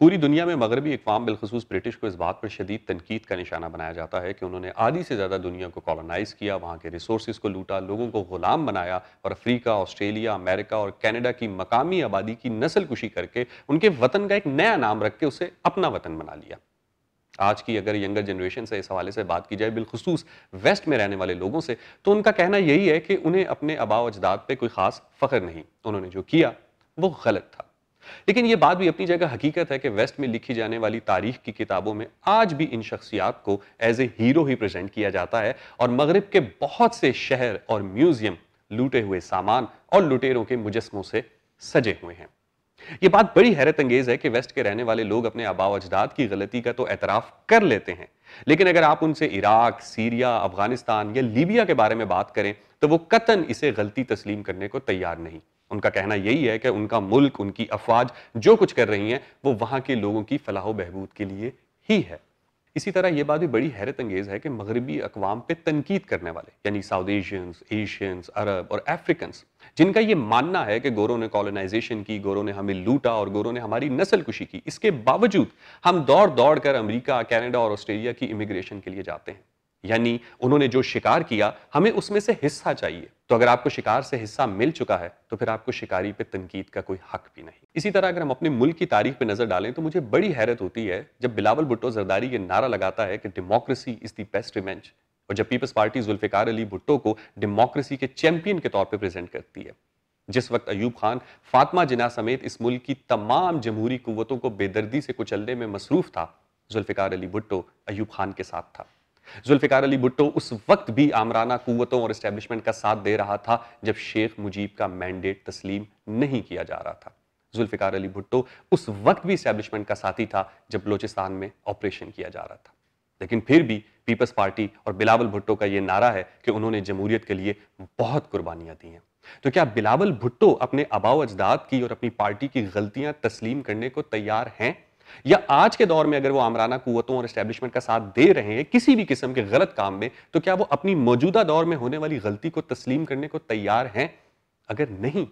पूरी दुनिया में मगरबी अकवाम बिलखसूस ब्रिटिश को इस बात पर शदीद तनकीद का निशाना बनाया जाता है कि उन्होंने आधी से ज़्यादा दुनिया को कॉलोनाइज़ किया वहाँ के रिसोर्स को लूटा लोगों को ग़ुलाम बनाया और अफ्रीका ऑस्ट्रेलिया अमेरिका और कैनेडा की मकामी आबादी की नस्ल कुशी करके उनके वतन का एक नया नाम रख के उसे अपना वतन बना लिया आज की अगर यंगर जनरेशन से इस हवाले से बात की जाए बिलखसूस वेस्ट में रहने वाले लोगों से तो उनका कहना यही है कि उन्हें अपने आबा अजदाद पर कोई ख़ास फ़ख्र नहीं उन्होंने जो किया वो गलत था लेकिन ये बात भी अपनी जगह हकीकत है कि वेस्ट में लिखी जाने वाली तारीख की किताबों में आज भी इन शख्सियात को एज ए हीरो ही प्रेजेंट किया जाता है और मगरब के बहुत से शहर और म्यूजियम लूटे हुए सामान और लुटेरों के मुजस्मों से सजे हुए हैं ये बात बड़ी हैरत अंगेज है कि वेस्ट के रहने वाले लोग अपने आबाव अजदाद की गलती का तो एतराफ कर लेते हैं लेकिन अगर आप उनसे इराक सीरिया अफगानिस्तान या लीबिया के बारे में बात करें तो वो कतन इसे गलती तस्लीम करने को तैयार नहीं उनका कहना यही है कि उनका मुल्क उनकी अफवाज जो कुछ कर रही हैं वो वहाँ के लोगों की फलाह बहबूद के लिए ही है इसी तरह ये बात भी बड़ी हैरत अंगेज है कि मगरबी अकवाम पर तनकीद करने वाले यानी साउथ एशियंस एशियंस अरब और अफ्रीकन जिनका ये मानना है कि गोरों ने कॉलोनाइजेशन की गोरों ने हमें लूटा और गोरों ने हमारी नस्ल कुशी की इसके बावजूद हम दौड़ दौड़ कर अमरीका कैनेडा और ऑस्ट्रेलिया की इमिग्रेशन के लिए जाते हैं यानी उन्होंने जो शिकार किया हमें उसमें से हिस्सा चाहिए तो अगर आपको शिकार से हिस्सा मिल चुका है तो फिर आपको शिकारी पे तनकीद का कोई हक भी नहीं इसी तरह अगर हम अपने मुल्क की तारीख पे नजर डालें तो मुझे बड़ी हैरत होती है जब बिलावल भुट्टो जरदारी ये नारा लगाता है कि democracy is the best revenge और जब पीपल्स पार्टी जुल्फिकार अली भुट्टो को डेमोक्रेसी के चैंपियन के तौर पर प्रेजेंट करती है जिस वक्त अयूब खान फातमा जिना समेत इस मुल्क की तमाम जमहूरी कुतों को बेदर्दी से कुचलने में मसरूफ था जुल्फिकार अली भुट्टो अयूब खान के साथ था जुल्फिकार अली भुट्टो उस वक्त भी आमराना कुतों और इस्टेब्लिशमेंट का साथ दे रहा था जब शेख मुजीब का मैंडेट तस्लीम नहीं किया जा रहा था जुल्फिकार अली भुट्टो उस वक्त भी इस्टेब्लिशमेंट का साथी था जब बलोचिस्तान में ऑपरेशन किया जा रहा था लेकिन फिर भी पीपल्स पार्टी और बिलावल भुट्टो का यह नारा है कि उन्होंने जमहूरियत के लिए बहुत कुर्बानियां दी हैं तो क्या बिलावल भुट्टो अपने अबाव अजदाद की और अपनी पार्टी की गलतियां तस्लीम करने को तैयार हैं या आज के दौर में अगर वो आमराना कुतों और स्टैब्लिशमेंट का साथ दे रहे हैं किसी भी किस्म के गलत काम में तो क्या वो अपनी मौजूदा दौर में होने वाली गलती को तस्लीम करने को तैयार हैं अगर नहीं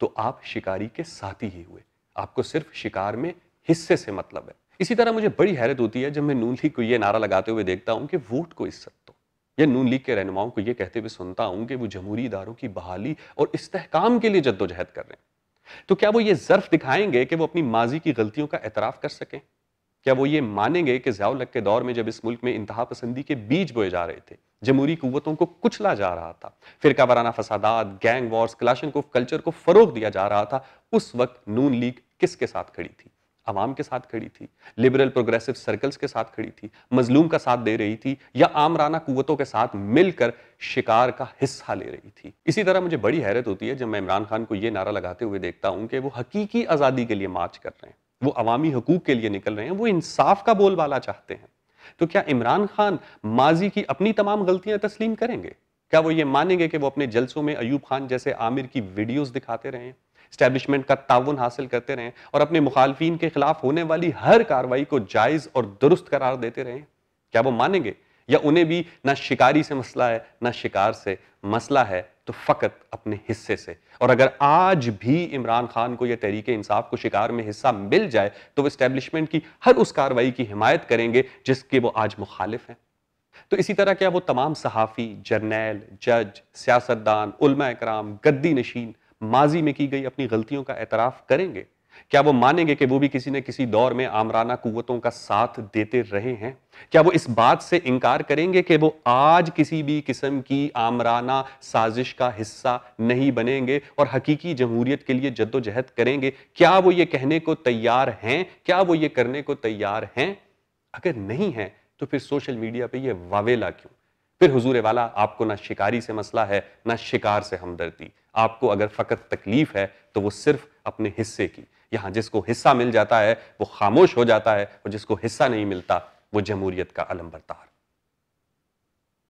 तो आप शिकारी के साथ ही हुए आपको सिर्फ शिकार में हिस्से से मतलब है इसी तरह मुझे बड़ी हैरत होती है जब मैं नून लीग को यह नारा लगाते हुए देखता हूं कि वोट को इज्जत दो या नून लीग के रहनुमाओं को यह कहते हुए सुनता हूं कि वो जमहूरी इदारों की बहाली और इस्तेकाम के लिए जद्दोजहद कर रहे हैं तो क्या वो ये जर्फ दिखाएंगे कि वो अपनी माजी की गलतियों का एतराफ़ कर सकें क्या वो ये मानेंगे कि जियालक के दौर में जब इस मुल्क में इंतहा पसंदी के बीज बोए जा रहे थे जमहूरी कुतों को कुचला जा रहा था फिरका वाराना फसादात गैंग वॉर्स क्लाशन को कल्चर को फरोग दिया जा रहा था उस वक्त नून लीग किसके साथ खड़ी थी आवाम के साथ खड़ी थी लिबरल प्रोग्रेसिव सर्कल्स के साथ खड़ी थी मजलूम का साथ दे रही थी या आमराना कुतों के साथ मिलकर शिकार का हिस्सा ले रही थी इसी तरह मुझे बड़ी हैरत होती है जब मैं इमरान खान को ये नारा लगाते हुए देखता हूँ कि वो हकीकी आज़ादी के लिए मार्च कर रहे हैं वो अवामी हकूक के लिए निकल रहे हैं वो इंसाफ का बोलबाला चाहते हैं तो क्या इमरान खान माजी की अपनी तमाम गलतियां तस्लीम करेंगे क्या वो ये मानेंगे कि वो अपने जलसों में अयूब खान जैसे आमिर की वीडियोस दिखाते रहे हैं स्टैब्लिशमेंट का ताउन हासिल करते रहें और अपने मुखालफी के खिलाफ होने वाली हर कार्रवाई को जायज़ और दुरुस्त करार देते रहें क्या वो मानेंगे या उन्हें भी ना शिकारी से मसला है ना शिकार से मसला है तो फ़कत अपने हिस्से से और अगर आज भी इमरान खान को यह तहरीक इंसाफ को शिकार में हिस्सा मिल जाए तो वह स्टैब्लिशमेंट की हर उस कार्रवाई की हिमायत करेंगे जिसके वो आज मुखालिफ हैं तो इसी तरह क्या वो तमाम सहाफ़ी जर्नैल जज सियासतदान उलमा इकराम गद्दी नशीन माजी में की गई अपनी गलतियों का एतराफ़ करेंगे क्या वो मानेंगे कि वो भी किसी न किसी दौर में आमराना कुवतों का साथ देते रहे हैं क्या वो इस बात से इनकार करेंगे कि वो आज किसी भी किस्म की आमराना साजिश का हिस्सा नहीं बनेंगे और हकीकी जमहूरियत के लिए जद्दोजहद करेंगे क्या वो ये कहने को तैयार हैं क्या वो ये करने को तैयार हैं अगर नहीं है तो फिर सोशल मीडिया पर यह वावेला क्यों फिर हजूर वाला आपको ना शिकारी से मसला है ना शिकार से हमदर्दी आपको अगर फ़कत तकलीफ़ है तो वो सिर्फ अपने हिस्से की यहाँ जिसको हिस्सा मिल जाता है वो खामोश हो जाता है और जिसको हिस्सा नहीं मिलता वो जमहूरियत का अलम बरतार